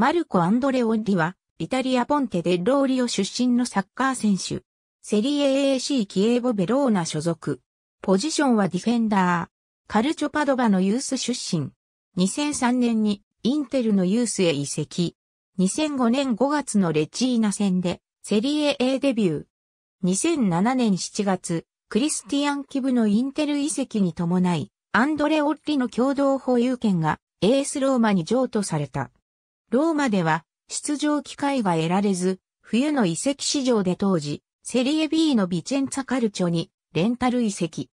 マルコ・アンドレオッリは、イタリア・ポンテ・デ・ローリオ出身のサッカー選手。セリエ AAC キエーボ・ベローナ所属。ポジションはディフェンダー。カルチョ・パドバのユース出身。2003年にインテルのユースへ移籍。2005年5月のレチーナ戦でセリエ A デビュー。2007年7月、クリスティアン・キブのインテル移籍に伴い、アンドレ・オッリの共同保有権がエースローマに譲渡された。ローマでは出場機会が得られず、冬の移籍市場で当時、セリエ B のビチェンツァカルチョにレンタル移籍。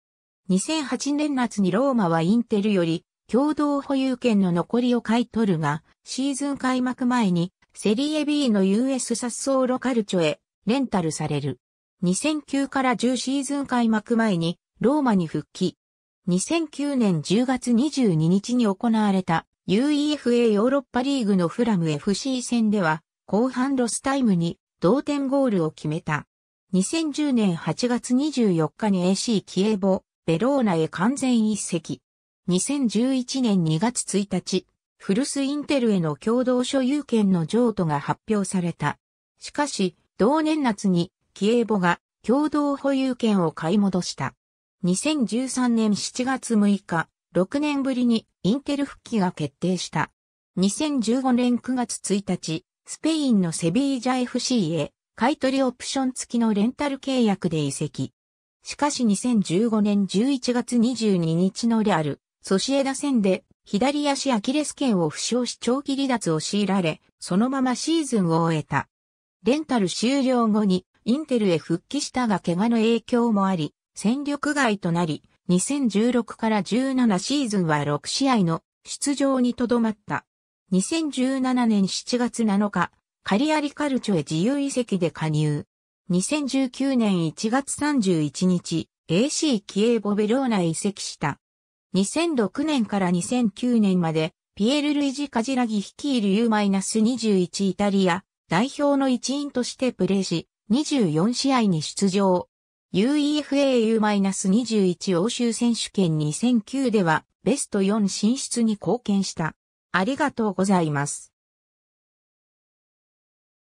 2008年夏にローマはインテルより共同保有権の残りを買い取るが、シーズン開幕前にセリエ B の US サッソーロカルチョへレンタルされる。2009から10シーズン開幕前にローマに復帰。2009年10月22日に行われた UEFA ヨーロッパリーグのフラム FC 戦では、後半ロスタイムに同点ゴールを決めた。2010年8月24日に AC キエボ、ベローナへ完全一席。2011年2月1日、フルスインテルへの共同所有権の譲渡が発表された。しかし、同年夏にキエボが共同保有権を買い戻した。2013年7月6日、6年ぶりにインテル復帰が決定した。2015年9月1日、スペインのセビージャ FC へ買取オプション付きのレンタル契約で移籍。しかし2015年11月22日のレアル、ソシエダ戦で左足アキレス腱を負傷し長期離脱を強いられ、そのままシーズンを終えた。レンタル終了後にインテルへ復帰したが怪我の影響もあり、戦力外となり、2016から17シーズンは6試合の出場にとどまった。2017年7月7日、カリアリカルチョへ自由移籍で加入。2019年1月31日、AC キエーボベローナへ移籍した。2006年から2009年まで、ピエール・ルイジ・カジラギ率いる U-21 イタリア代表の一員としてプレーし、24試合に出場。UEFA-21 u 欧州選手権2009ではベスト4進出に貢献した。ありがとうございます。